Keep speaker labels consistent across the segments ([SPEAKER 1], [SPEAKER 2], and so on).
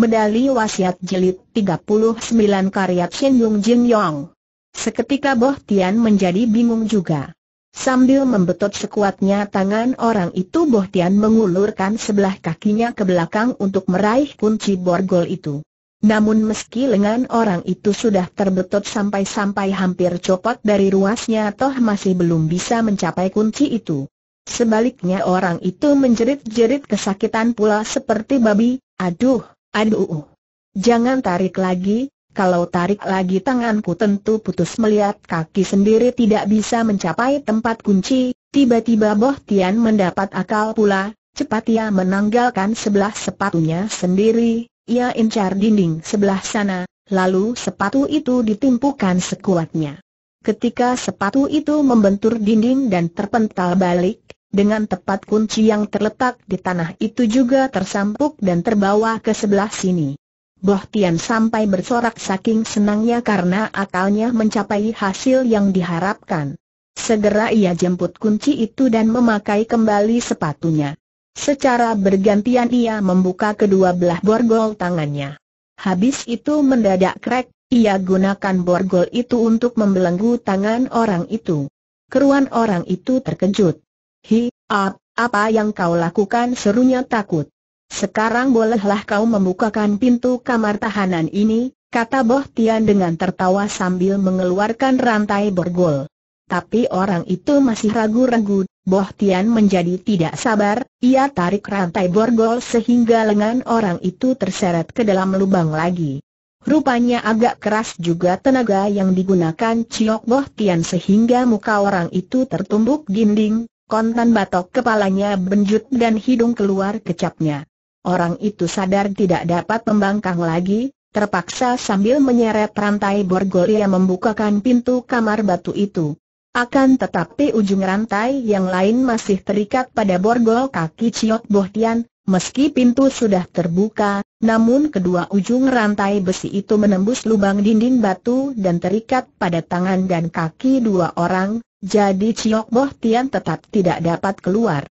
[SPEAKER 1] Medali Wasiat Jilid 39 karya Chen Yong Jin Yong. Seketika Boh Tian menjadi bingung juga. Sambil membetot sekuatnya tangan orang itu Boh Tian mengulurkan sebelah kakinya ke belakang untuk meraih kunci borgol itu. Namun meski lengan orang itu sudah terbetot sampai-sampai hampir copot dari ruasnya toh masih belum bisa mencapai kunci itu. Sebaliknya orang itu menjerit-jerit kesakitan pula seperti babi, aduh, Aduh. Uh, uh. Jangan tarik lagi, kalau tarik lagi tanganku tentu putus melihat kaki sendiri tidak bisa mencapai tempat kunci. Tiba-tiba Boh Tian mendapat akal pula, cepat ia menanggalkan sebelah sepatunya sendiri, ia incar dinding sebelah sana, lalu sepatu itu ditimpukan sekuatnya. Ketika sepatu itu membentur dinding dan terpental balik, dengan tepat kunci yang terletak di tanah itu juga tersampuk dan terbawa ke sebelah sini. Boh Tian sampai bersorak saking senangnya karena akalnya mencapai hasil yang diharapkan. Segera ia jemput kunci itu dan memakai kembali sepatunya. Secara bergantian ia membuka kedua belah borgol tangannya. Habis itu mendadak krek, ia gunakan borgol itu untuk membelenggu tangan orang itu. Keruan orang itu terkejut. Hi, up, apa yang kau lakukan serunya takut. Sekarang bolehlah kau membukakan pintu kamar tahanan ini, kata Boh Tian dengan tertawa sambil mengeluarkan rantai borgol. Tapi orang itu masih ragu-ragu, Boh Tian menjadi tidak sabar, ia tarik rantai borgol sehingga lengan orang itu terseret ke dalam lubang lagi. Rupanya agak keras juga tenaga yang digunakan Ciok Boh Tian sehingga muka orang itu tertumbuk dinding, kontan batok kepalanya benjut dan hidung keluar kecapnya. Orang itu sadar tidak dapat membangkang lagi, terpaksa sambil menyeret rantai borgol yang membukakan pintu kamar batu itu. Akan tetapi ujung rantai yang lain masih terikat pada borgol kaki Ciot Bohtian, meski pintu sudah terbuka, namun kedua ujung rantai besi itu menembus lubang dinding batu dan terikat pada tangan dan kaki dua orang, jadi Ciok Boh Tian tetap tidak dapat keluar.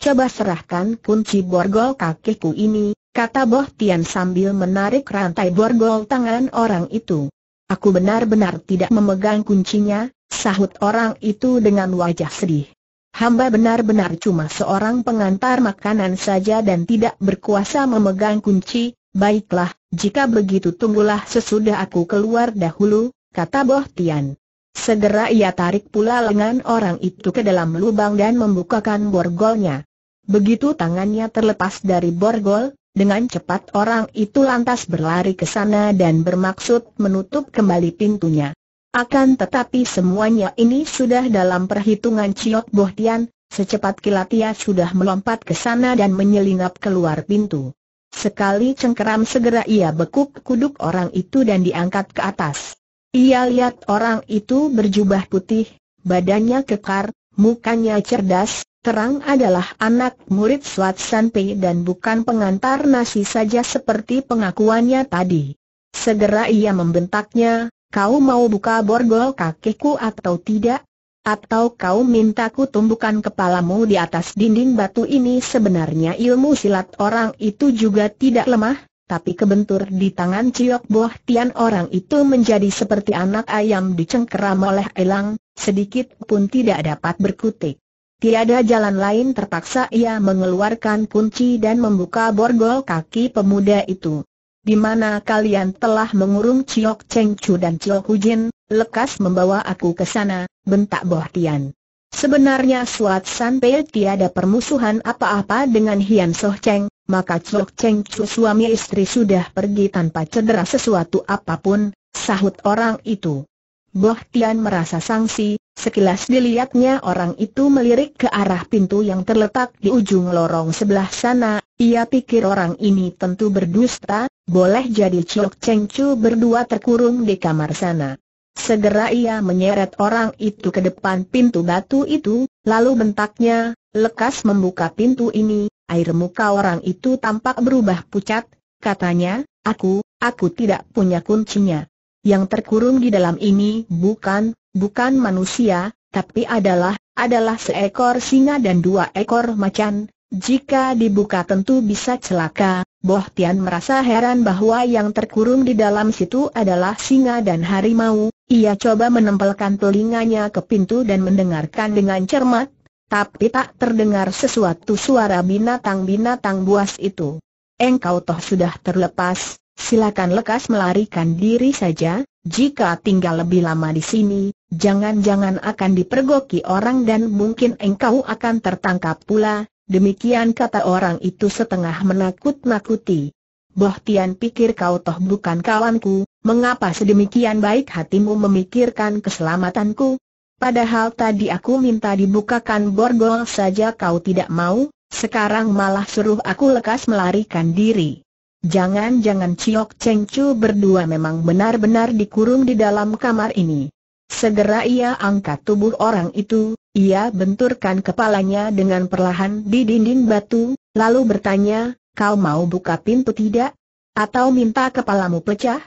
[SPEAKER 1] Coba serahkan kunci borgol kakiku ini, kata Boh Tian sambil menarik rantai borgol tangan orang itu. Aku benar-benar tidak memegang kuncinya, sahut orang itu dengan wajah sedih. Hamba benar-benar cuma seorang pengantar makanan saja dan tidak berkuasa memegang kunci, baiklah, jika begitu tunggulah sesudah aku keluar dahulu, kata Boh Tian. Segera ia tarik pula lengan orang itu ke dalam lubang dan membukakan borgolnya. Begitu tangannya terlepas dari borgol, dengan cepat orang itu lantas berlari ke sana dan bermaksud menutup kembali pintunya. Akan tetapi semuanya ini sudah dalam perhitungan Ciok Bohtian, secepat kilat ia sudah melompat ke sana dan menyelinap keluar pintu. Sekali cengkeram segera ia bekuk kuduk orang itu dan diangkat ke atas. Ia lihat orang itu berjubah putih, badannya kekar, mukanya cerdas, terang adalah anak murid Swat Sanpei dan bukan pengantar nasi saja seperti pengakuannya tadi. Segera ia membentaknya, kau mau buka borgol kakiku atau tidak? Atau kau mintaku tumbukan kepalamu di atas dinding batu ini sebenarnya ilmu silat orang itu juga tidak lemah, tapi kebentur di tangan Ciok Boh Tian orang itu menjadi seperti anak ayam dicengkeram oleh elang, sedikit pun tidak dapat berkutik. Tiada jalan lain terpaksa ia mengeluarkan kunci dan membuka borgol kaki pemuda itu. Di mana kalian telah mengurung Ciok Cheng Chu dan Ciok Jin? lekas membawa aku ke sana, bentak Boh Tian. Sebenarnya Suat Pei tiada permusuhan apa-apa dengan Hian Soh Cheng, maka Chok Cheng Chu suami istri sudah pergi tanpa cedera sesuatu apapun, sahut orang itu. Boh Tian merasa sangsi, sekilas dilihatnya orang itu melirik ke arah pintu yang terletak di ujung lorong sebelah sana, ia pikir orang ini tentu berdusta, boleh jadi Chok Cheng Chu berdua terkurung di kamar sana. Segera ia menyeret orang itu ke depan pintu batu itu, lalu bentaknya, lekas membuka pintu ini, air muka orang itu tampak berubah pucat, katanya, aku, aku tidak punya kuncinya. Yang terkurung di dalam ini bukan, bukan manusia, tapi adalah, adalah seekor singa dan dua ekor macan. Jika dibuka tentu bisa celaka. Boh Tian merasa heran bahwa yang terkurung di dalam situ adalah singa dan harimau. Ia coba menempelkan telinganya ke pintu dan mendengarkan dengan cermat, tapi tak terdengar sesuatu suara binatang-binatang buas itu. Engkau toh sudah terlepas, silakan lekas melarikan diri saja, jika tinggal lebih lama di sini, jangan-jangan akan dipergoki orang dan mungkin engkau akan tertangkap pula, demikian kata orang itu setengah menakut-nakuti. Bohtian pikir kau toh bukan kawanku, mengapa sedemikian baik hatimu memikirkan keselamatanku, Padahal tadi aku minta dibukakan borgol saja kau tidak mau, sekarang malah suruh aku lekas melarikan diri. Jangan-jangan Ciok Cheng Chu berdua memang benar-benar dikurung di dalam kamar ini. Segera ia angkat tubuh orang itu, ia benturkan kepalanya dengan perlahan di dinding batu, lalu bertanya, kau mau buka pintu tidak? Atau minta kepalamu pecah?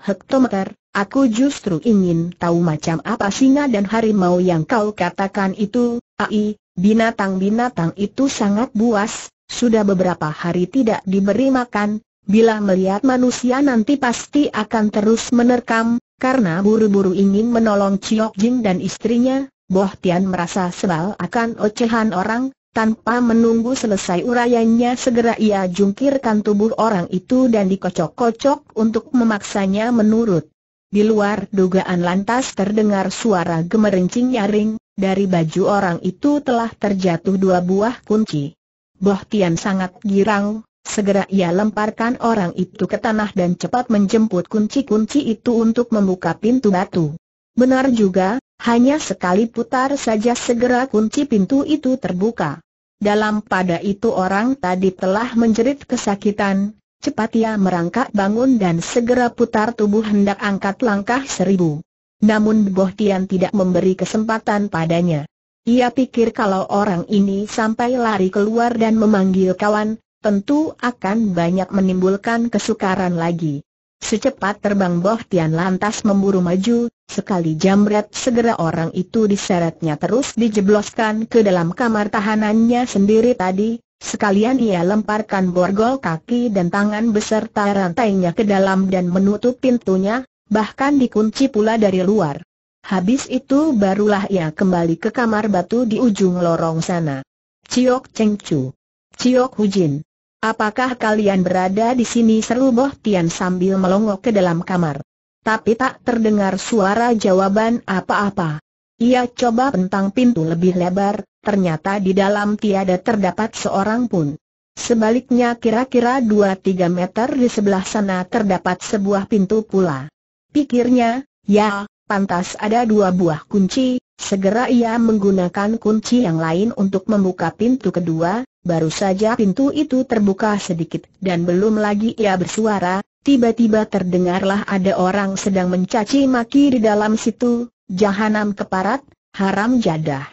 [SPEAKER 1] Hektometer, Aku justru ingin tahu macam apa singa dan harimau yang kau katakan itu, ai, binatang-binatang itu sangat buas, sudah beberapa hari tidak diberi makan, bila melihat manusia nanti pasti akan terus menerkam, karena buru-buru ingin menolong Chiok Jing dan istrinya, Boh Tian merasa sebal akan ocehan orang, tanpa menunggu selesai uraiannya segera ia jungkirkan tubuh orang itu dan dikocok-kocok untuk memaksanya menurut. Di luar dugaan lantas terdengar suara gemerincing nyaring, dari baju orang itu telah terjatuh dua buah kunci. Boh sangat girang, segera ia lemparkan orang itu ke tanah dan cepat menjemput kunci-kunci itu untuk membuka pintu batu. Benar juga, hanya sekali putar saja segera kunci pintu itu terbuka. Dalam pada itu orang tadi telah menjerit kesakitan, Cepat ia merangkak bangun dan segera putar tubuh hendak angkat langkah seribu. Namun Boh Tian tidak memberi kesempatan padanya. Ia pikir kalau orang ini sampai lari keluar dan memanggil kawan, tentu akan banyak menimbulkan kesukaran lagi. Secepat terbang Boh Tian lantas memburu maju, sekali jamret segera orang itu diseretnya terus dijebloskan ke dalam kamar tahanannya sendiri tadi, Sekalian ia lemparkan borgol kaki dan tangan beserta rantainya ke dalam dan menutup pintunya, bahkan dikunci pula dari luar. Habis itu barulah ia kembali ke kamar batu di ujung lorong sana. Ciok Cheng Chu. Ciok Hujin. Apakah kalian berada di sini seru Boh Tian sambil melongok ke dalam kamar? Tapi tak terdengar suara jawaban apa-apa. Ia coba bentang pintu lebih lebar, ternyata di dalam tiada terdapat seorang pun. Sebaliknya kira-kira 2-3 meter di sebelah sana terdapat sebuah pintu pula. Pikirnya, ya, pantas ada dua buah kunci, segera ia menggunakan kunci yang lain untuk membuka pintu kedua, baru saja pintu itu terbuka sedikit dan belum lagi ia bersuara, tiba-tiba terdengarlah ada orang sedang mencaci maki di dalam situ, Jahanam keparat, haram jadah.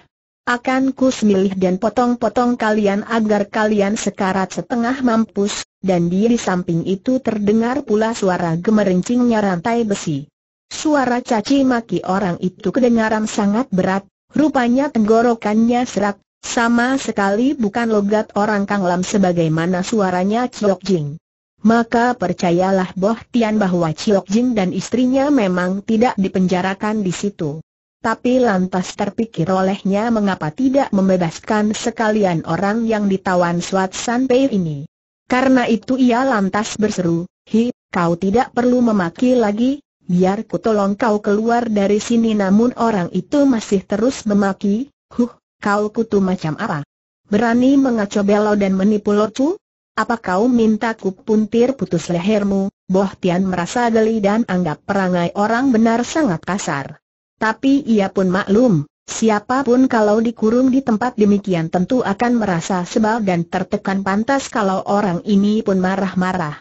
[SPEAKER 1] Akan kusmilih dan potong-potong kalian agar kalian sekarat setengah mampus, dan di samping itu terdengar pula suara gemerincingnya rantai besi. Suara caci maki orang itu kedengaran sangat berat, rupanya tenggorokannya serak, sama sekali bukan logat orang Kanglam sebagaimana suaranya Ciok Jing maka percayalah Boh Tian bahwa Chiok Jin dan istrinya memang tidak dipenjarakan di situ. Tapi lantas terpikir olehnya mengapa tidak membebaskan sekalian orang yang ditawan Swat San Pei ini. Karena itu ia lantas berseru, Hi, kau tidak perlu memaki lagi, biar ku tolong kau keluar dari sini namun orang itu masih terus memaki, huh, kau kutu macam apa? Berani mengacau belo dan menipu tuh? Apa kau minta ku puntir putus lehermu? Boh Tian merasa geli dan anggap perangai orang benar sangat kasar. Tapi ia pun maklum, siapapun kalau dikurung di tempat demikian tentu akan merasa sebal dan tertekan pantas kalau orang ini pun marah-marah.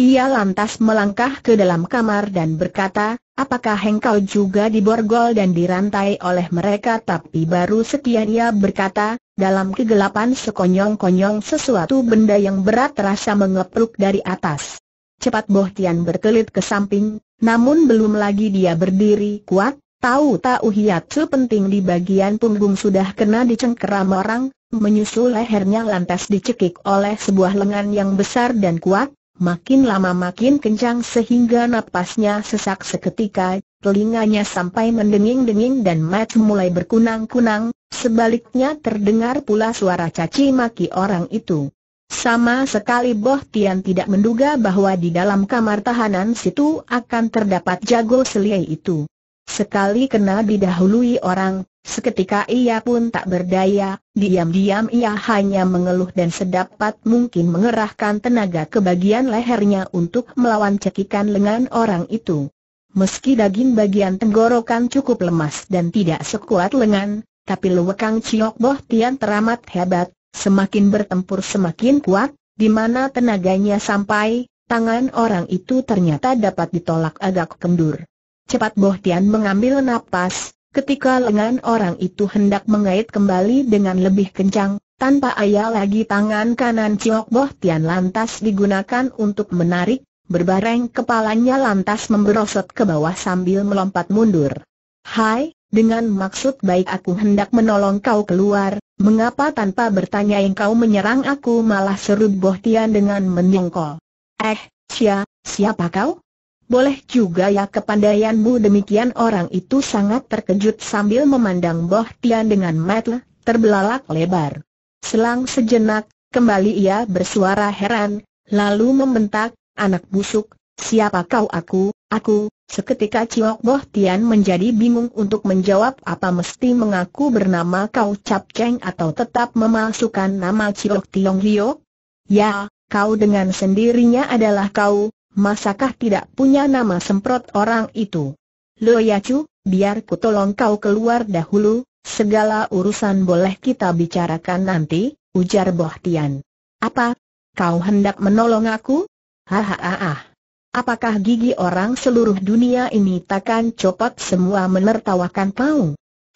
[SPEAKER 1] Ia lantas melangkah ke dalam kamar dan berkata, apakah engkau juga diborgol dan dirantai oleh mereka tapi baru sekian ia berkata, dalam kegelapan sekonyong-konyong sesuatu benda yang berat terasa mengepluk dari atas. Cepat Bohtian berkelit ke samping, namun belum lagi dia berdiri kuat, tahu-tahu hiatu penting di bagian punggung sudah kena dicengkeram orang, menyusul lehernya lantas dicekik oleh sebuah lengan yang besar dan kuat, makin lama makin kencang sehingga napasnya sesak seketika, telinganya sampai mendenging-denging dan mat mulai berkunang-kunang, Sebaliknya terdengar pula suara caci maki orang itu. Sama sekali Boh Tian tidak menduga bahwa di dalam kamar tahanan situ akan terdapat jago seliai itu. Sekali kena didahului orang, seketika ia pun tak berdaya, diam-diam ia hanya mengeluh dan sedapat mungkin mengerahkan tenaga ke bagian lehernya untuk melawan cekikan lengan orang itu. Meski daging bagian tenggorokan cukup lemas dan tidak sekuat lengan, tapi Luwekang Chiok Boh Tian teramat hebat, semakin bertempur semakin kuat, di mana tenaganya sampai, tangan orang itu ternyata dapat ditolak agak kendur. Cepat Boh Tian mengambil napas, ketika lengan orang itu hendak mengait kembali dengan lebih kencang, tanpa ayah lagi tangan kanan Chiok Boh Tian lantas digunakan untuk menarik, berbareng kepalanya lantas memberosot ke bawah sambil melompat mundur. Hai, dengan maksud baik aku hendak menolong kau keluar, mengapa tanpa bertanya yang kau menyerang aku malah seru Boh Tian dengan menyongkol. Eh, Sia, siapa kau? Boleh juga ya kepandaianmu demikian orang itu sangat terkejut sambil memandang Boh Tian dengan mata terbelalak lebar. Selang sejenak, kembali ia bersuara heran, lalu membentak, anak busuk, siapa kau aku, aku, Seketika Chiok Boh Tian menjadi bingung untuk menjawab apa mesti mengaku bernama kau Cap Cheng atau tetap memalsukan nama Chiok Tiong Rio? Ya, kau dengan sendirinya adalah kau, masakah tidak punya nama semprot orang itu? Lo Yacu, biar ku tolong kau keluar dahulu, segala urusan boleh kita bicarakan nanti, ujar Boh Tian. Apa? Kau hendak menolong aku? Hahaha. Apakah gigi orang seluruh dunia ini takkan copot semua menertawakan kau?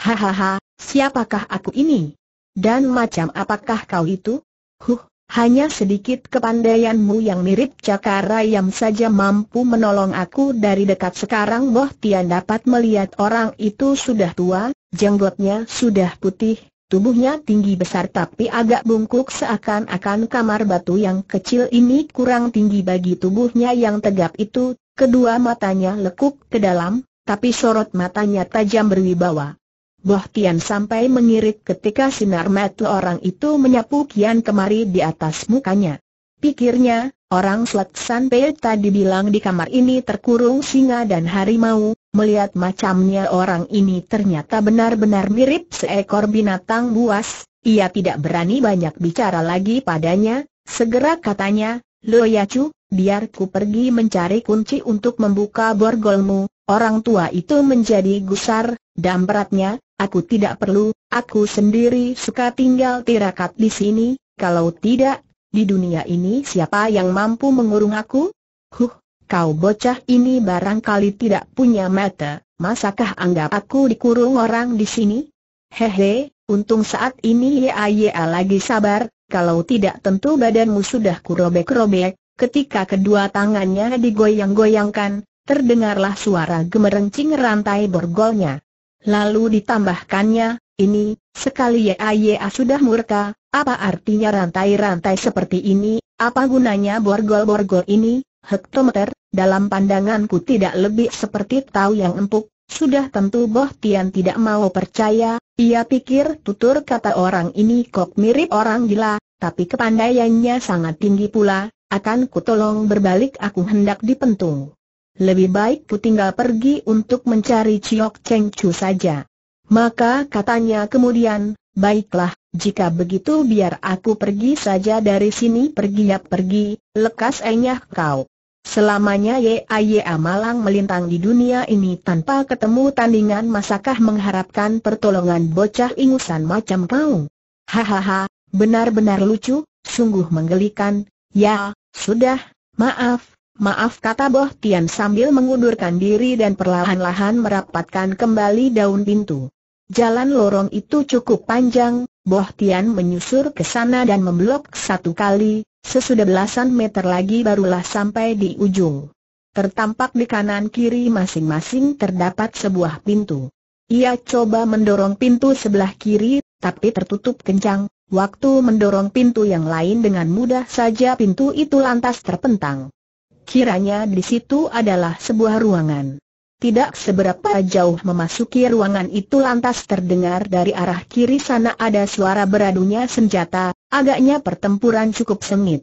[SPEAKER 1] Hahaha, siapakah aku ini? Dan macam apakah kau itu? Huh, hanya sedikit kepandaianmu yang mirip cakara yang saja mampu menolong aku dari dekat sekarang Boh Tian dapat melihat orang itu sudah tua, jenggotnya sudah putih, Tubuhnya tinggi besar tapi agak bungkuk seakan-akan kamar batu yang kecil ini kurang tinggi bagi tubuhnya yang tegap itu, kedua matanya lekuk ke dalam, tapi sorot matanya tajam berwibawa. Boh Tian sampai mengirit ketika sinar mata orang itu menyapu kian kemari di atas mukanya. Pikirnya, orang Slat San Pei tadi bilang di kamar ini terkurung singa dan harimau, Melihat macamnya orang ini ternyata benar-benar mirip seekor binatang buas, ia tidak berani banyak bicara lagi padanya, segera katanya, Lo Yacu, biar ku pergi mencari kunci untuk membuka borgolmu, orang tua itu menjadi gusar, dan beratnya, aku tidak perlu, aku sendiri suka tinggal tirakat di sini, kalau tidak, di dunia ini siapa yang mampu mengurung aku? Huh, kau bocah ini barangkali tidak punya mata, masakah anggap aku dikurung orang di sini? Hehe, untung saat ini ya YAYA lagi sabar, kalau tidak tentu badanmu sudah kurobek-robek, ketika kedua tangannya digoyang-goyangkan, terdengarlah suara gemerencing rantai borgolnya. Lalu ditambahkannya, ini, sekali ya YAYA sudah murka, apa artinya rantai-rantai seperti ini, apa gunanya borgol-borgol ini, hektometer, dalam pandanganku tidak lebih seperti tahu yang empuk, sudah tentu Boh Tian tidak mau percaya, ia pikir tutur kata orang ini kok mirip orang gila, tapi kepandaiannya sangat tinggi pula, akan kutolong berbalik aku hendak dipentung. Lebih baik ku tinggal pergi untuk mencari Ciok Cheng Chu saja. Maka katanya kemudian, baiklah, jika begitu biar aku pergi saja dari sini pergi ya pergi, lekas enyah kau. Selamanya Ye Aye Amalang melintang di dunia ini tanpa ketemu tandingan masakah mengharapkan pertolongan bocah ingusan macam kau? Hahaha, benar-benar lucu, sungguh menggelikan, ya, sudah, maaf, Maaf kata Boh Tian sambil mengundurkan diri dan perlahan-lahan merapatkan kembali daun pintu. Jalan lorong itu cukup panjang, Boh Tian menyusur ke sana dan memblok satu kali, Sesudah belasan meter lagi barulah sampai di ujung. Tertampak di kanan kiri masing-masing terdapat sebuah pintu. Ia coba mendorong pintu sebelah kiri, tapi tertutup kencang. Waktu mendorong pintu yang lain dengan mudah saja pintu itu lantas terpentang. Kiranya di situ adalah sebuah ruangan. Tidak seberapa jauh memasuki ruangan itu lantas terdengar dari arah kiri sana ada suara beradunya senjata, agaknya pertempuran cukup sengit.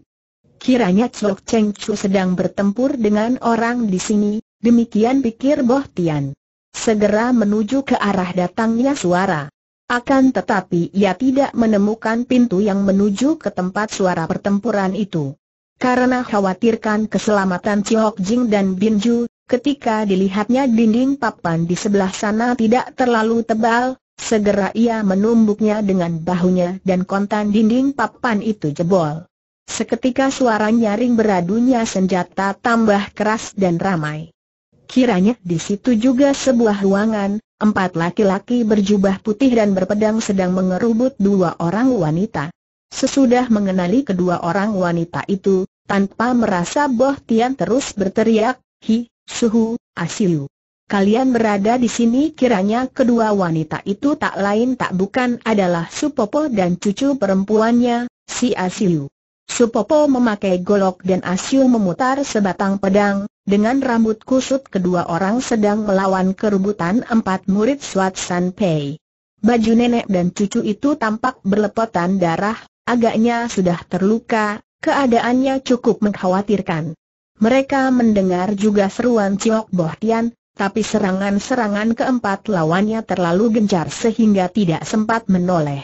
[SPEAKER 1] Kiranya Chok Cheng Chu sedang bertempur dengan orang di sini, demikian pikir Boh Tian. Segera menuju ke arah datangnya suara. Akan tetapi ia tidak menemukan pintu yang menuju ke tempat suara pertempuran itu. Karena khawatirkan keselamatan Chiok Jing dan Bin Ju, Ketika dilihatnya dinding papan di sebelah sana tidak terlalu tebal, segera ia menumbuknya dengan bahunya dan kontan dinding papan itu jebol. Seketika suara nyaring beradunya senjata tambah keras dan ramai. Kiranya di situ juga sebuah ruangan, empat laki-laki berjubah putih dan berpedang sedang mengerubut dua orang wanita. Sesudah mengenali kedua orang wanita itu, tanpa merasa Boh Tian terus berteriak, Hi, Suhu, Asiu. Kalian berada di sini kiranya kedua wanita itu tak lain tak bukan adalah Supopo dan cucu perempuannya, si Asiu. Supopo memakai golok dan Asiu memutar sebatang pedang, dengan rambut kusut kedua orang sedang melawan kerubutan empat murid Swat San Pei. Baju nenek dan cucu itu tampak berlepotan darah, agaknya sudah terluka, keadaannya cukup mengkhawatirkan. Mereka mendengar juga seruan Ciok Boh Tian, tapi serangan-serangan keempat lawannya terlalu gencar sehingga tidak sempat menoleh.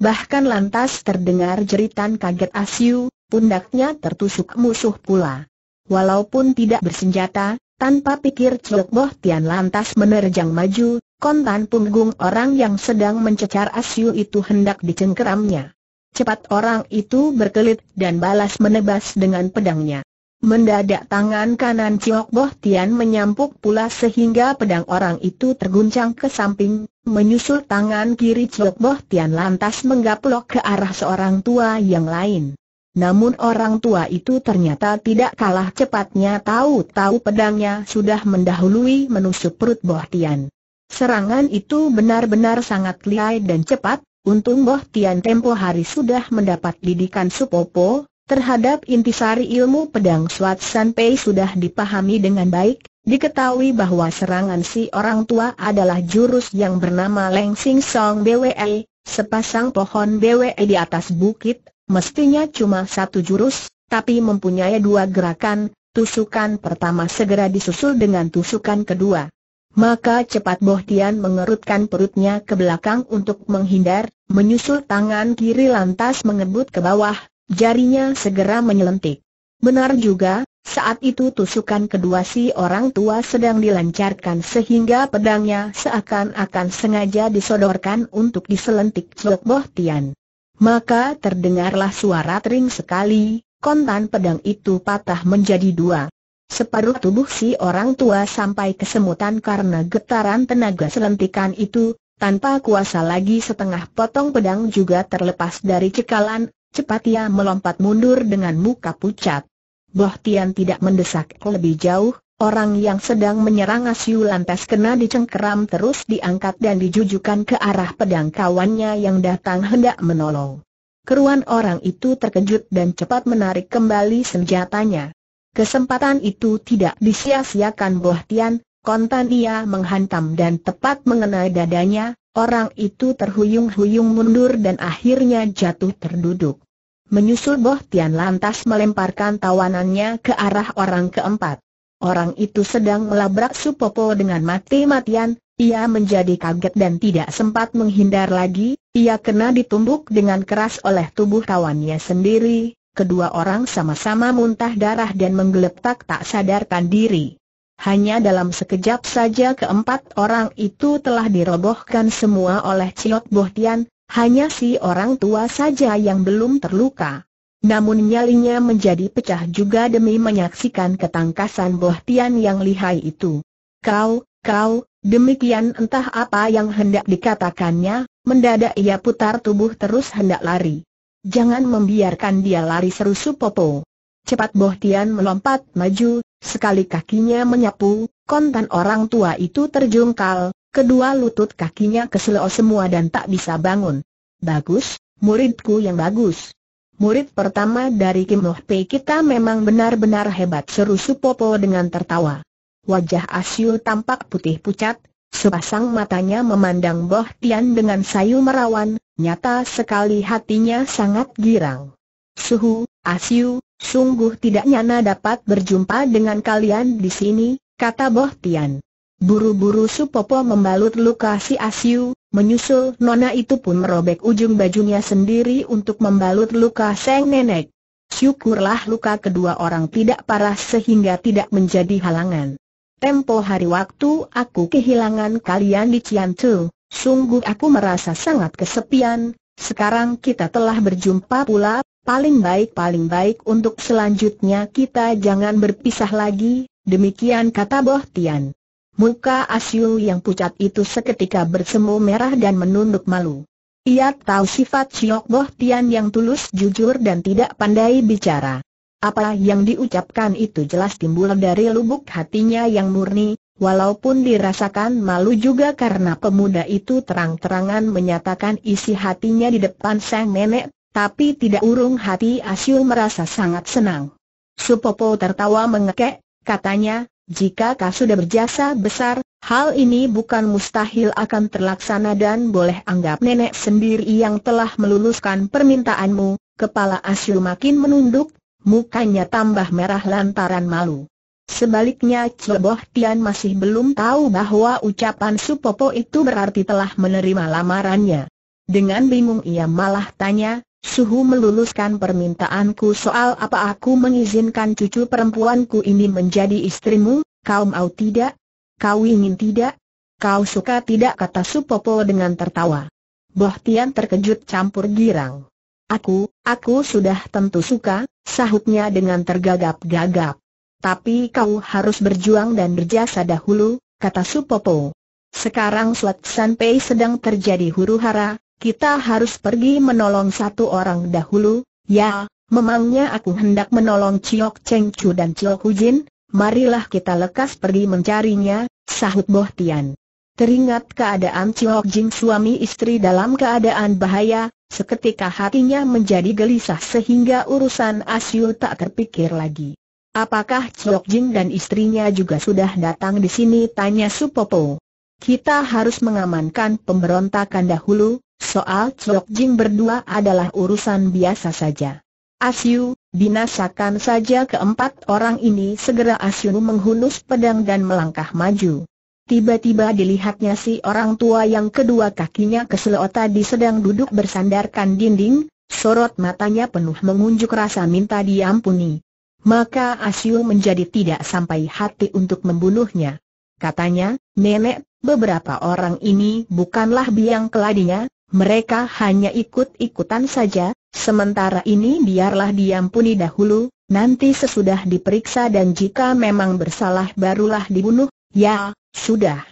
[SPEAKER 1] Bahkan lantas terdengar jeritan kaget Asyu, pundaknya tertusuk musuh pula. Walaupun tidak bersenjata, tanpa pikir Ciok Boh Tian lantas menerjang maju, kontan punggung orang yang sedang mencecar Asyu itu hendak dicengkeramnya. Cepat orang itu berkelit dan balas menebas dengan pedangnya. Mendadak tangan kanan Chiok Boh Tian menyampuk pula sehingga pedang orang itu terguncang ke samping, menyusul tangan kiri Chiok Boh Tian lantas menggaplok ke arah seorang tua yang lain. Namun orang tua itu ternyata tidak kalah cepatnya tahu-tahu pedangnya sudah mendahului menusuk perut Boh Tian. Serangan itu benar-benar sangat lihai dan cepat, untung Boh Tian tempo hari sudah mendapat didikan Supopo, Terhadap intisari ilmu pedang Swat San Pei sudah dipahami dengan baik, diketahui bahwa serangan si orang tua adalah jurus yang bernama Leng Sing Song BWE, sepasang pohon BWE di atas bukit, mestinya cuma satu jurus, tapi mempunyai dua gerakan, tusukan pertama segera disusul dengan tusukan kedua. Maka cepat Boh Tian mengerutkan perutnya ke belakang untuk menghindar, menyusul tangan kiri lantas mengebut ke bawah, Jarinya segera menyelentik. Benar juga, saat itu tusukan kedua si orang tua sedang dilancarkan sehingga pedangnya seakan-akan sengaja disodorkan untuk diselentik Chok Boh Tian. Maka terdengarlah suara tering sekali, kontan pedang itu patah menjadi dua. Separuh tubuh si orang tua sampai kesemutan karena getaran tenaga selentikan itu, tanpa kuasa lagi setengah potong pedang juga terlepas dari cekalan Cepat ia melompat mundur dengan muka pucat. Boh Tian tidak mendesak lebih jauh, orang yang sedang menyerang Asiu lantas kena dicengkeram terus diangkat dan dijujukan ke arah pedang kawannya yang datang hendak menolong. Keruan orang itu terkejut dan cepat menarik kembali senjatanya. Kesempatan itu tidak disia-siakan Boh Tian, kontan ia menghantam dan tepat mengenai dadanya, orang itu terhuyung-huyung mundur dan akhirnya jatuh terduduk. Menyusul Boh Tian lantas melemparkan tawanannya ke arah orang keempat. Orang itu sedang melabrak Supopo dengan mati-matian, ia menjadi kaget dan tidak sempat menghindar lagi, ia kena ditumbuk dengan keras oleh tubuh kawannya sendiri, kedua orang sama-sama muntah darah dan menggeletak tak sadarkan diri. Hanya dalam sekejap saja keempat orang itu telah dirobohkan semua oleh Ciot Boh Tian, hanya si orang tua saja yang belum terluka. Namun nyalinya menjadi pecah juga demi menyaksikan ketangkasan Boh Tian yang lihai itu. Kau, kau, demikian entah apa yang hendak dikatakannya, mendadak ia putar tubuh terus hendak lari. Jangan membiarkan dia lari seru Supopo. Cepat Boh Tian melompat maju, sekali kakinya menyapu, kontan orang tua itu terjungkal, Kedua lutut kakinya keseleo semua dan tak bisa bangun. Bagus, muridku yang bagus. Murid pertama dari Kim Noh Pei kita memang benar-benar hebat seru Supopo dengan tertawa. Wajah Asyu tampak putih pucat, sepasang matanya memandang Boh Tian dengan sayu merawan, nyata sekali hatinya sangat girang. Suhu, Asyu, sungguh tidak nyana dapat berjumpa dengan kalian di sini, kata Boh Tian. Buru-buru Supopo membalut luka si Asyu, menyusul Nona itu pun merobek ujung bajunya sendiri untuk membalut luka Seng Nenek. Syukurlah luka kedua orang tidak parah sehingga tidak menjadi halangan. Tempo hari waktu aku kehilangan kalian di Ciantu, sungguh aku merasa sangat kesepian, sekarang kita telah berjumpa pula, paling baik paling baik untuk selanjutnya kita jangan berpisah lagi, demikian kata Boh Tian. Muka Asyu yang pucat itu seketika bersemu merah dan menunduk malu. Ia tahu sifat Siok Boh Tian yang tulus jujur dan tidak pandai bicara. Apa yang diucapkan itu jelas timbul dari lubuk hatinya yang murni, walaupun dirasakan malu juga karena pemuda itu terang-terangan menyatakan isi hatinya di depan sang nenek, tapi tidak urung hati Asyul merasa sangat senang. Supopo tertawa mengekek, katanya, jika kau sudah berjasa besar, hal ini bukan mustahil akan terlaksana dan boleh anggap nenek sendiri yang telah meluluskan permintaanmu. Kepala Asyu makin menunduk, mukanya tambah merah lantaran malu. Sebaliknya Ceboh Tian masih belum tahu bahwa ucapan Supopo itu berarti telah menerima lamarannya. Dengan bingung ia malah tanya, Suhu meluluskan permintaanku soal apa aku mengizinkan cucu perempuanku ini menjadi istrimu, kau mau tidak? Kau ingin tidak? Kau suka tidak kata Supopo dengan tertawa. Bohtian terkejut campur girang. Aku, aku sudah tentu suka, sahutnya dengan tergagap-gagap. Tapi kau harus berjuang dan berjasa dahulu, kata Supopo. Sekarang Suat Sanpei sedang terjadi huru-hara, kita harus pergi menolong satu orang dahulu, ya, memangnya aku hendak menolong Ciok Cheng Chu dan Ciok Jin. marilah kita lekas pergi mencarinya, sahut Boh Tian. Teringat keadaan Ciok Jing suami istri dalam keadaan bahaya, seketika hatinya menjadi gelisah sehingga urusan Asyu tak terpikir lagi. Apakah Ciok Jing dan istrinya juga sudah datang di sini? Tanya Supopo. Kita harus mengamankan pemberontakan dahulu, Soal Chok Jing berdua adalah urusan biasa saja. Asyu, binasakan saja keempat orang ini segera Asyu menghunus pedang dan melangkah maju. Tiba-tiba dilihatnya si orang tua yang kedua kakinya keselot tadi sedang duduk bersandarkan dinding, sorot matanya penuh mengunjuk rasa minta diampuni. Maka Asyu menjadi tidak sampai hati untuk membunuhnya. Katanya, nenek, beberapa orang ini bukanlah biang keladinya, mereka hanya ikut-ikutan saja, sementara ini biarlah diampuni dahulu, nanti sesudah diperiksa dan jika memang bersalah barulah dibunuh, ya, sudah.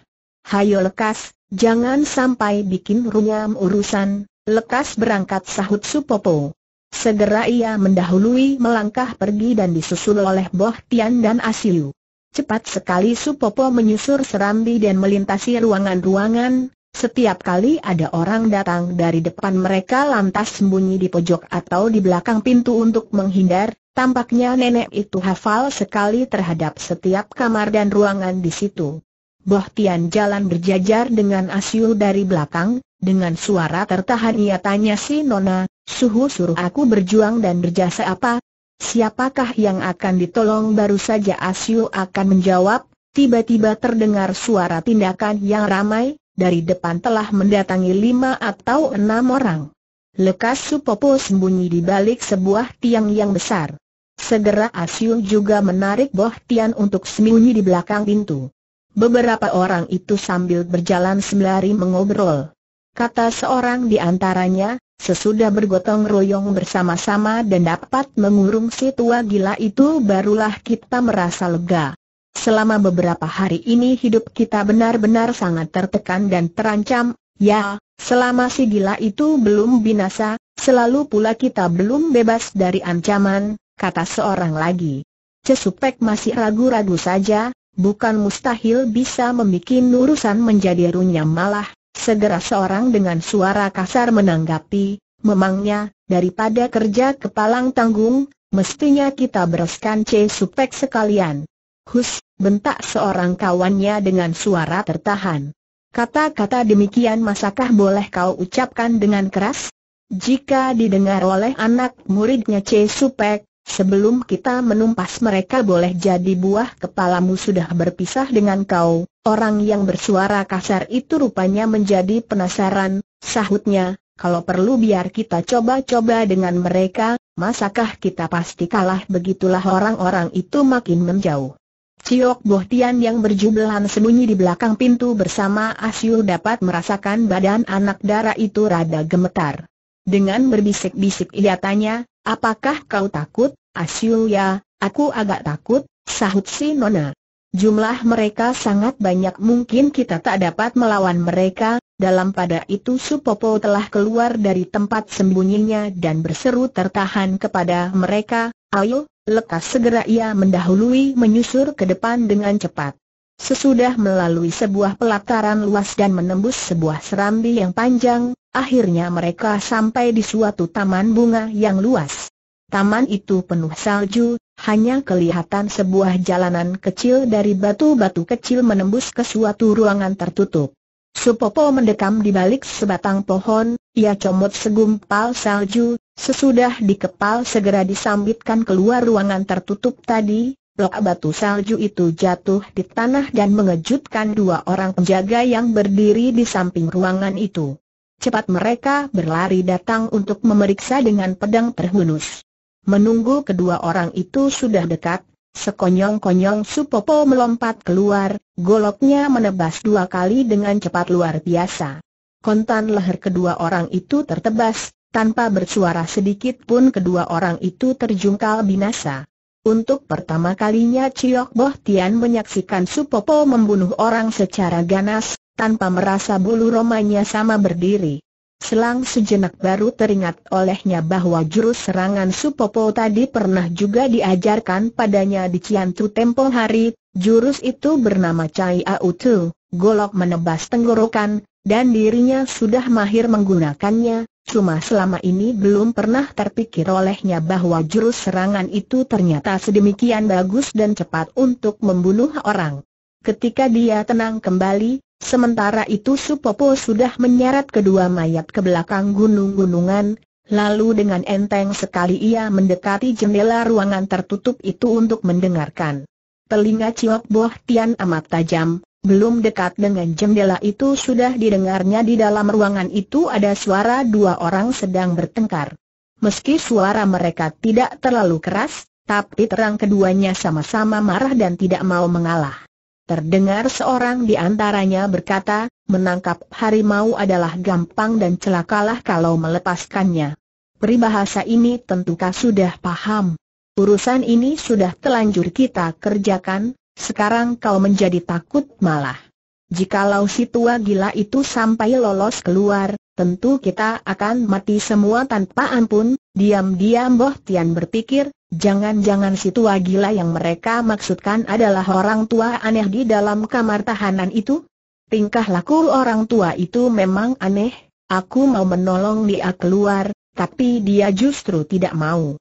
[SPEAKER 1] Hayo lekas, jangan sampai bikin runyam urusan, lekas berangkat sahut Supopo. Segera ia mendahului melangkah pergi dan disusul oleh Boh Tian dan Asiu. Cepat sekali Supopo menyusur serambi dan melintasi ruangan-ruangan, setiap kali ada orang datang dari depan mereka lantas sembunyi di pojok atau di belakang pintu untuk menghindar, tampaknya nenek itu hafal sekali terhadap setiap kamar dan ruangan di situ. Bohtian jalan berjajar dengan asyul dari belakang, dengan suara tertahan ia tanya si Nona, suhu suruh aku berjuang dan berjasa apa? Siapakah yang akan ditolong baru saja Asyu akan menjawab, tiba-tiba terdengar suara tindakan yang ramai, dari depan telah mendatangi lima atau enam orang. Lekas Supopo sembunyi di balik sebuah tiang yang besar. Segera Asyung juga menarik Boh Tian untuk sembunyi di belakang pintu. Beberapa orang itu sambil berjalan sembari mengobrol. Kata seorang di antaranya, Sesudah bergotong royong bersama-sama dan dapat mengurung si tua gila itu barulah kita merasa lega. Selama beberapa hari ini hidup kita benar-benar sangat tertekan dan terancam, ya, selama si gila itu belum binasa, selalu pula kita belum bebas dari ancaman, kata seorang lagi. Cesupek masih ragu-ragu saja, bukan mustahil bisa membuat urusan menjadi runyam malah, segera seorang dengan suara kasar menanggapi, memangnya, daripada kerja kepalang tanggung, mestinya kita bereskan Cesupek sekalian. Hus, bentak seorang kawannya dengan suara tertahan. Kata-kata demikian masakah boleh kau ucapkan dengan keras? Jika didengar oleh anak muridnya C. Supek, sebelum kita menumpas mereka boleh jadi buah kepalamu sudah berpisah dengan kau. Orang yang bersuara kasar itu rupanya menjadi penasaran, sahutnya, kalau perlu biar kita coba-coba dengan mereka, masakah kita pasti kalah begitulah orang-orang itu makin menjauh. Ciok Boh Tian yang berjumlah sembunyi di belakang pintu bersama Asyul dapat merasakan badan anak dara itu rada gemetar. Dengan berbisik-bisik ia tanya, apakah kau takut, Asyul ya, aku agak takut, sahut si Nona. Jumlah mereka sangat banyak mungkin kita tak dapat melawan mereka, dalam pada itu Supopo telah keluar dari tempat sembunyinya dan berseru tertahan kepada mereka, ayo, Lekas segera ia mendahului menyusur ke depan dengan cepat. Sesudah melalui sebuah pelataran luas dan menembus sebuah serambi yang panjang, akhirnya mereka sampai di suatu taman bunga yang luas. Taman itu penuh salju, hanya kelihatan sebuah jalanan kecil dari batu-batu kecil menembus ke suatu ruangan tertutup. Supopo mendekam di balik sebatang pohon, ia comot segumpal salju, Sesudah dikepal segera disambitkan keluar ruangan tertutup tadi, blok batu salju itu jatuh di tanah dan mengejutkan dua orang penjaga yang berdiri di samping ruangan itu. Cepat mereka berlari datang untuk memeriksa dengan pedang terhunus. Menunggu kedua orang itu sudah dekat, sekonyong-konyong Supopo melompat keluar, goloknya menebas dua kali dengan cepat luar biasa. Kontan leher kedua orang itu tertebas, tanpa bersuara sedikit pun kedua orang itu terjungkal binasa. Untuk pertama kalinya Ciyok Boh Tian menyaksikan Supopo membunuh orang secara ganas, tanpa merasa bulu romanya sama berdiri. Selang sejenak baru teringat olehnya bahwa jurus serangan Supopo tadi pernah juga diajarkan padanya di Ciantu tempo hari, jurus itu bernama Cai Autu, golok menebas tenggorokan, dan dirinya sudah mahir menggunakannya, Cuma selama ini belum pernah terpikir olehnya bahwa jurus serangan itu ternyata sedemikian bagus dan cepat untuk membunuh orang. Ketika dia tenang kembali, sementara itu Supopo sudah menyeret kedua mayat ke belakang gunung-gunungan, lalu dengan enteng sekali ia mendekati jendela ruangan tertutup itu untuk mendengarkan. Telinga Ciok Boh Tian amat tajam, belum dekat dengan jendela itu sudah didengarnya di dalam ruangan itu ada suara dua orang sedang bertengkar. Meski suara mereka tidak terlalu keras, tapi terang keduanya sama-sama marah dan tidak mau mengalah. Terdengar seorang di antaranya berkata, menangkap harimau adalah gampang dan celakalah kalau melepaskannya. Peribahasa ini tentukah sudah paham. Urusan ini sudah telanjur kita kerjakan, sekarang kau menjadi takut malah. Jikalau si tua gila itu sampai lolos keluar, tentu kita akan mati semua tanpa ampun. Diam-diam Boh Tian berpikir, jangan-jangan si tua gila yang mereka maksudkan adalah orang tua aneh di dalam kamar tahanan itu? Tingkah laku orang tua itu memang aneh, aku mau menolong dia keluar, tapi dia justru tidak mau.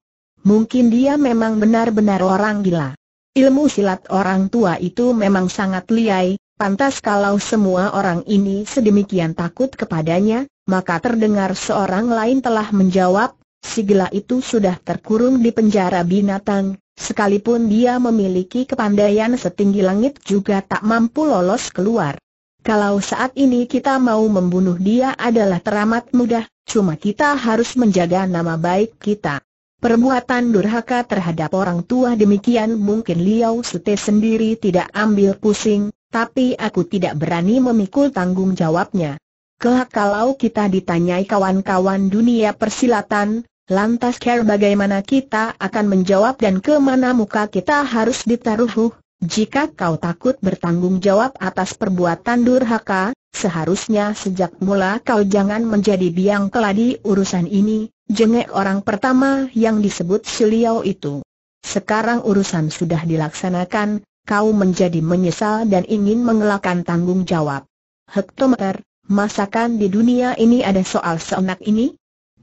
[SPEAKER 1] Mungkin dia memang benar-benar orang gila. Ilmu silat orang tua itu memang sangat liai, pantas kalau semua orang ini sedemikian takut kepadanya, maka terdengar seorang lain telah menjawab, si gila itu sudah terkurung di penjara binatang, sekalipun dia memiliki kepandaian setinggi langit juga tak mampu lolos keluar. Kalau saat ini kita mau membunuh dia adalah teramat mudah, cuma kita harus menjaga nama baik kita. Perbuatan durhaka terhadap orang tua demikian mungkin Liao Sute sendiri tidak ambil pusing, tapi aku tidak berani memikul tanggung jawabnya. Kelak kalau kita ditanyai kawan-kawan dunia persilatan, lantas care bagaimana kita akan menjawab dan kemana muka kita harus ditaruh Jika kau takut bertanggung jawab atas perbuatan durhaka, seharusnya sejak mula kau jangan menjadi biang keladi urusan ini, Jengek orang pertama yang disebut Siliau itu. Sekarang urusan sudah dilaksanakan, kau menjadi menyesal dan ingin mengelakkan tanggung jawab. Hektometer, masakan di dunia ini ada soal seenak ini?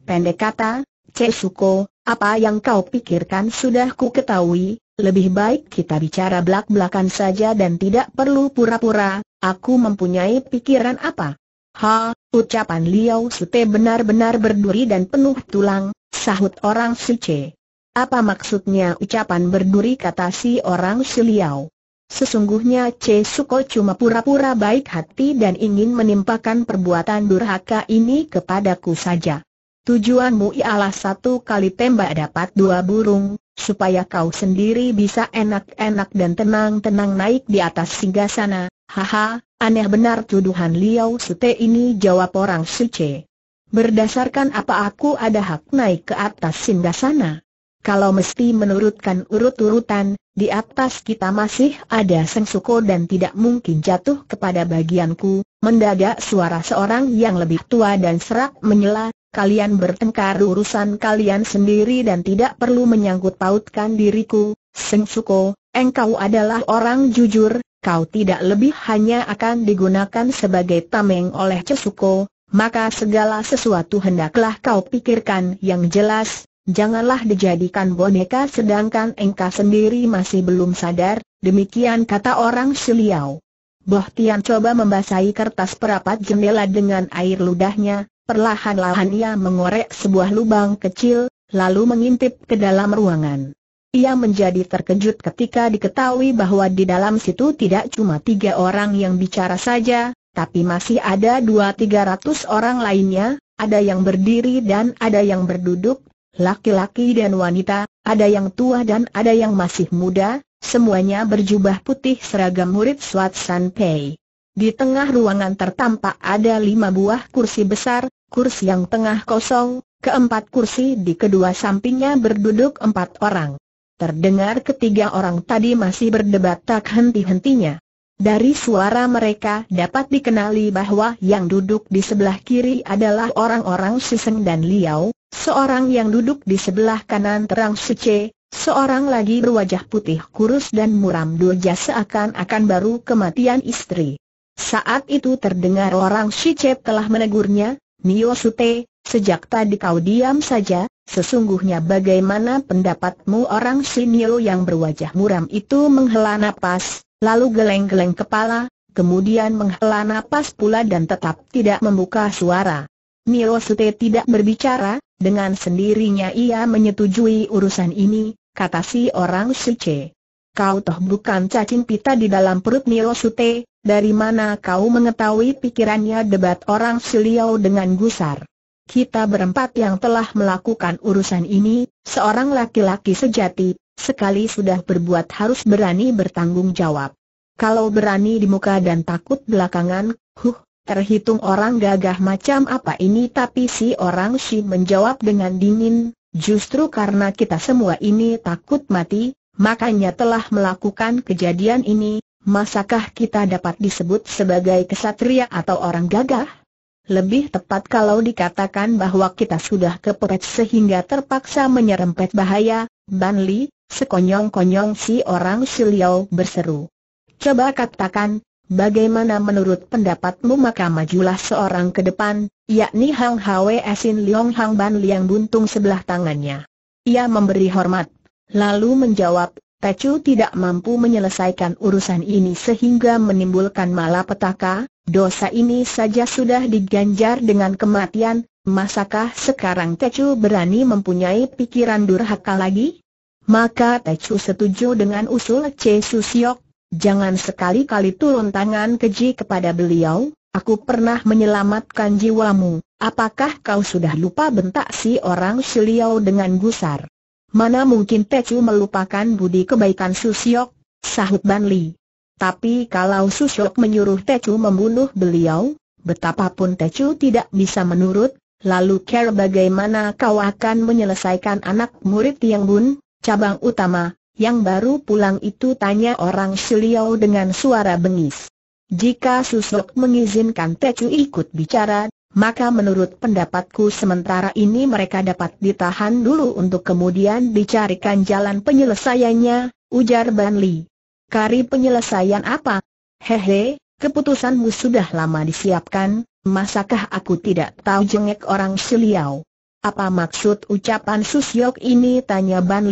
[SPEAKER 1] Pendek kata, Suko, apa yang kau pikirkan sudah ku ketahui, lebih baik kita bicara belak-belakan saja dan tidak perlu pura-pura, aku mempunyai pikiran apa? Ha, ucapan Liao Sute benar-benar berduri dan penuh tulang, sahut orang si C. Apa maksudnya ucapan berduri kata si orang si Liao? Sesungguhnya C. Suko cuma pura-pura baik hati dan ingin menimpakan perbuatan durhaka ini kepadaku saja. Tujuanmu ialah satu kali tembak dapat dua burung, supaya kau sendiri bisa enak-enak dan tenang-tenang naik di atas singgah sana. Haha, Aneh benar tuduhan Liao Sute ini jawab orang Suce. Berdasarkan apa aku ada hak naik ke atas singgah sana? Kalau mesti menurutkan urut-urutan, di atas kita masih ada Sengsuko dan tidak mungkin jatuh kepada bagianku, mendadak suara seorang yang lebih tua dan serak menyela, kalian bertengkar urusan kalian sendiri dan tidak perlu menyangkut pautkan diriku, Sengsuko, engkau adalah orang jujur, kau tidak lebih hanya akan digunakan sebagai tameng oleh Cesuko, maka segala sesuatu hendaklah kau pikirkan yang jelas, janganlah dijadikan boneka sedangkan engkau sendiri masih belum sadar, demikian kata orang Siliau. Boh Tian coba membasahi kertas perapat jendela dengan air ludahnya, perlahan-lahan ia mengorek sebuah lubang kecil, lalu mengintip ke dalam ruangan. Ia menjadi terkejut ketika diketahui bahwa di dalam situ tidak cuma tiga orang yang bicara saja, tapi masih ada dua tiga ratus orang lainnya, ada yang berdiri dan ada yang berduduk, laki-laki dan wanita, ada yang tua dan ada yang masih muda, semuanya berjubah putih seragam murid Swat San Pei. Di tengah ruangan tertampak ada lima buah kursi besar, kursi yang tengah kosong, keempat kursi di kedua sampingnya berduduk empat orang. Terdengar ketiga orang tadi masih berdebat tak henti-hentinya. Dari suara mereka dapat dikenali bahwa yang duduk di sebelah kiri adalah orang-orang Siseng dan Liao, seorang yang duduk di sebelah kanan terang Suce, seorang lagi berwajah putih kurus dan muram durja seakan-akan baru kematian istri. Saat itu terdengar orang suce telah menegurnya, Nio Sute, Sejak tadi kau diam saja, sesungguhnya bagaimana pendapatmu orang Sinio yang berwajah muram itu menghela napas, lalu geleng-geleng kepala, kemudian menghela napas pula dan tetap tidak membuka suara. Nio Sute tidak berbicara, dengan sendirinya ia menyetujui urusan ini, kata si orang Suce. Kau toh bukan cacing pita di dalam perut Nio Sute, dari mana kau mengetahui pikirannya debat orang Siliau dengan gusar? kita berempat yang telah melakukan urusan ini, seorang laki-laki sejati, sekali sudah berbuat harus berani bertanggung jawab. Kalau berani di muka dan takut belakangan, huh, terhitung orang gagah macam apa ini tapi si orang si menjawab dengan dingin, justru karena kita semua ini takut mati, makanya telah melakukan kejadian ini, masakah kita dapat disebut sebagai kesatria atau orang gagah? Lebih tepat kalau dikatakan bahwa kita sudah keperet sehingga terpaksa menyerempet bahaya, Ban Li, sekonyong-konyong si orang Siliau berseru. Coba katakan, bagaimana menurut pendapatmu maka majulah seorang ke depan, yakni Hang Hwe Sin Leong Hang Ban Li yang buntung sebelah tangannya. Ia memberi hormat, lalu menjawab, Tecu tidak mampu menyelesaikan urusan ini sehingga menimbulkan malapetaka, Dosa ini saja sudah diganjar dengan kematian, masakah sekarang Tecu berani mempunyai pikiran durhaka lagi? Maka Tecu setuju dengan usul C. Susiok, jangan sekali-kali turun tangan keji kepada beliau, aku pernah menyelamatkan jiwamu, apakah kau sudah lupa bentak si orang Suliau dengan gusar? Mana mungkin Tecu melupakan budi kebaikan Susiok, sahut Banli. Tapi kalau Susyok menyuruh Tecu membunuh beliau, betapapun Tecu tidak bisa menurut, lalu care bagaimana kau akan menyelesaikan anak murid yang Bun, cabang utama, yang baru pulang itu tanya orang Shiliao dengan suara bengis. Jika Susyok mengizinkan Tecu ikut bicara, maka menurut pendapatku sementara ini mereka dapat ditahan dulu untuk kemudian dicarikan jalan penyelesaiannya, ujar Ban Kari penyelesaian apa? Hehe, keputusanmu sudah lama disiapkan, masakah aku tidak tahu jengek orang Siliau? Apa maksud ucapan Susyok ini? Tanya Ban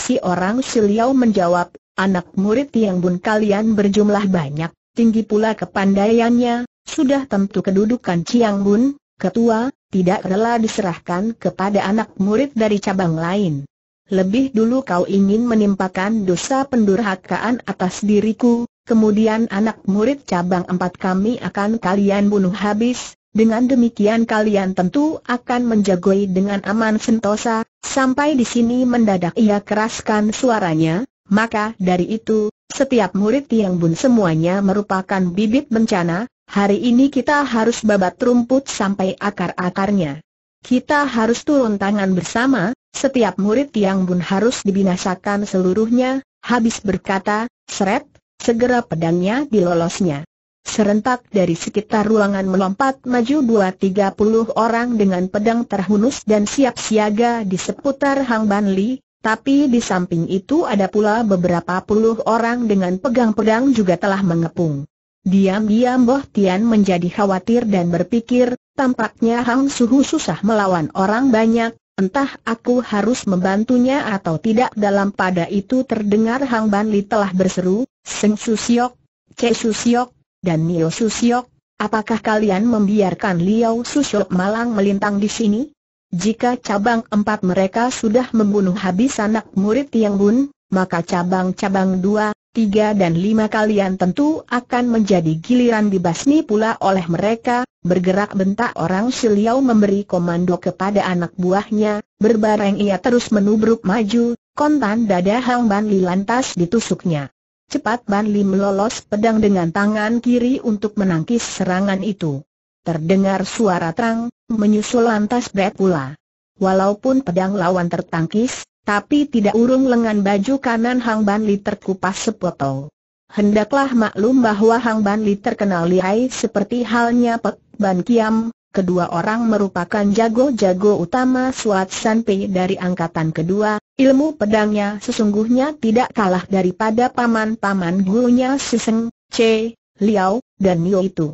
[SPEAKER 1] Si orang Siliau menjawab, anak murid yang Bun kalian berjumlah banyak, tinggi pula kepandaiannya, sudah tentu kedudukan Ciang Bun, ketua, tidak rela diserahkan kepada anak murid dari cabang lain lebih dulu kau ingin menimpakan dosa pendurhakaan atas diriku, kemudian anak murid cabang empat kami akan kalian bunuh habis, dengan demikian kalian tentu akan menjagoi dengan aman sentosa, sampai di sini mendadak ia keraskan suaranya, maka dari itu, setiap murid yang bun semuanya merupakan bibit bencana, hari ini kita harus babat rumput sampai akar-akarnya. Kita harus turun tangan bersama, setiap murid Tiang Bun harus dibinasakan seluruhnya, habis berkata, seret, segera pedangnya dilolosnya. Serentak dari sekitar ruangan melompat maju dua tiga puluh orang dengan pedang terhunus dan siap siaga di seputar Hang Ban Li, tapi di samping itu ada pula beberapa puluh orang dengan pegang pedang juga telah mengepung. Diam-diam Boh Tian menjadi khawatir dan berpikir, tampaknya Hang Suhu susah melawan orang banyak, Entah aku harus membantunya atau tidak dalam pada itu terdengar Hang Ban Li telah berseru, Seng Susyok, Su Susyok, dan Nio Susyok. apakah kalian membiarkan Liao Susyok malang melintang di sini? Jika cabang empat mereka sudah membunuh habis anak murid Tiang Bun, maka cabang-cabang dua, tiga dan lima kalian tentu akan menjadi giliran dibasmi pula oleh mereka, bergerak bentak orang Siliau memberi komando kepada anak buahnya, berbareng ia terus menubruk maju, kontan dada Hang Ban Li lantas ditusuknya. Cepat Ban Li melolos pedang dengan tangan kiri untuk menangkis serangan itu. Terdengar suara terang, menyusul lantas berat pula. Walaupun pedang lawan tertangkis, tapi tidak urung lengan baju kanan Hang Ban terkupas sepotong. Hendaklah maklum bahwa Hang Ban terkenal lihai seperti halnya Pek Ban Kiam, Kedua orang merupakan jago-jago utama Suat Sanpei dari angkatan kedua, ilmu pedangnya sesungguhnya tidak kalah daripada paman-paman gurunya Siseng, C, Liao, dan Nio itu.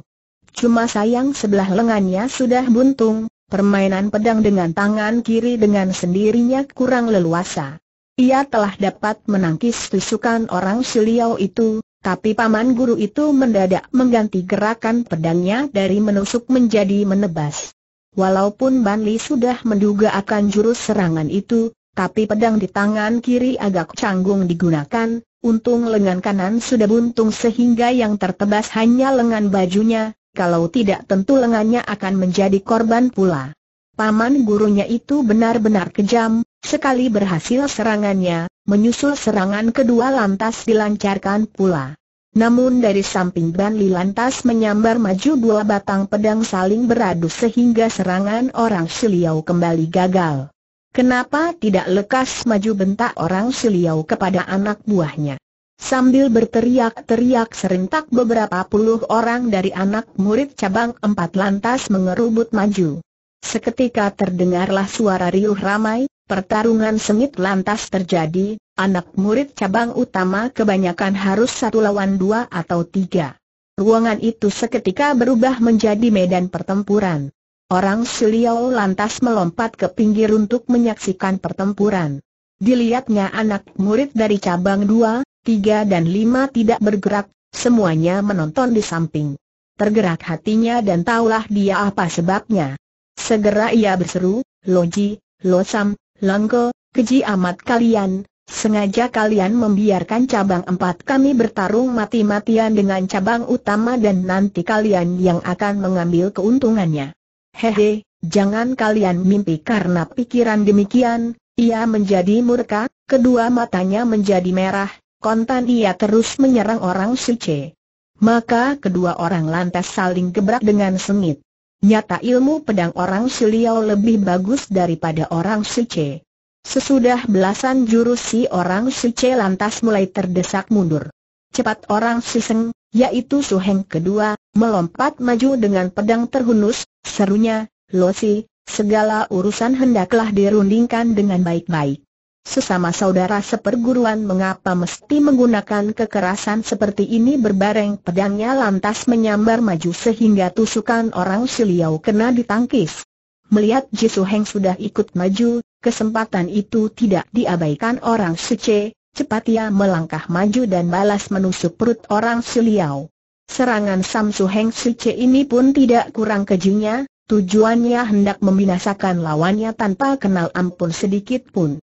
[SPEAKER 1] Cuma sayang sebelah lengannya sudah buntung, Permainan pedang dengan tangan kiri dengan sendirinya kurang leluasa. Ia telah dapat menangkis tusukan orang Siliau itu, tapi paman guru itu mendadak mengganti gerakan pedangnya dari menusuk menjadi menebas. Walaupun Ban Li sudah menduga akan jurus serangan itu, tapi pedang di tangan kiri agak canggung digunakan, untung lengan kanan sudah buntung sehingga yang tertebas hanya lengan bajunya, kalau tidak tentu lengannya akan menjadi korban pula. Paman gurunya itu benar-benar kejam, sekali berhasil serangannya, menyusul serangan kedua lantas dilancarkan pula. Namun dari samping Ban lantas menyambar maju dua batang pedang saling beradu sehingga serangan orang Siliau kembali gagal. Kenapa tidak lekas maju bentak orang Siliau kepada anak buahnya? Sambil berteriak-teriak serentak beberapa puluh orang dari anak murid cabang empat lantas mengerubut maju. Seketika terdengarlah suara riuh ramai, pertarungan sengit lantas terjadi, anak murid cabang utama kebanyakan harus satu lawan dua atau tiga. Ruangan itu seketika berubah menjadi medan pertempuran. Orang Siliau lantas melompat ke pinggir untuk menyaksikan pertempuran. Dilihatnya anak murid dari cabang dua, tiga dan lima tidak bergerak, semuanya menonton di samping. Tergerak hatinya dan taulah dia apa sebabnya. Segera ia berseru, Loji, Losam, Langko, keji amat kalian, sengaja kalian membiarkan cabang empat kami bertarung mati-matian dengan cabang utama dan nanti kalian yang akan mengambil keuntungannya. Hehe, jangan kalian mimpi karena pikiran demikian, ia menjadi murka, kedua matanya menjadi merah, kontan ia terus menyerang orang suci. Maka kedua orang lantas saling gebrak dengan sengit. Nyata ilmu pedang orang suliau lebih bagus daripada orang suci. Sesudah belasan jurus si orang suci lantas mulai terdesak mundur. Cepat orang si yaitu suheng Heng kedua, melompat maju dengan pedang terhunus, serunya, Losi, segala urusan hendaklah dirundingkan dengan baik-baik. Sesama saudara seperguruan mengapa mesti menggunakan kekerasan seperti ini berbareng pedangnya lantas menyambar maju sehingga tusukan orang Siliau kena ditangkis. Melihat Jisuheng Heng sudah ikut maju, kesempatan itu tidak diabaikan orang Suce, cepat ia melangkah maju dan balas menusuk perut orang Siliau. Serangan Samsu Heng Suce ini pun tidak kurang kejunya, tujuannya hendak membinasakan lawannya tanpa kenal ampun sedikit pun.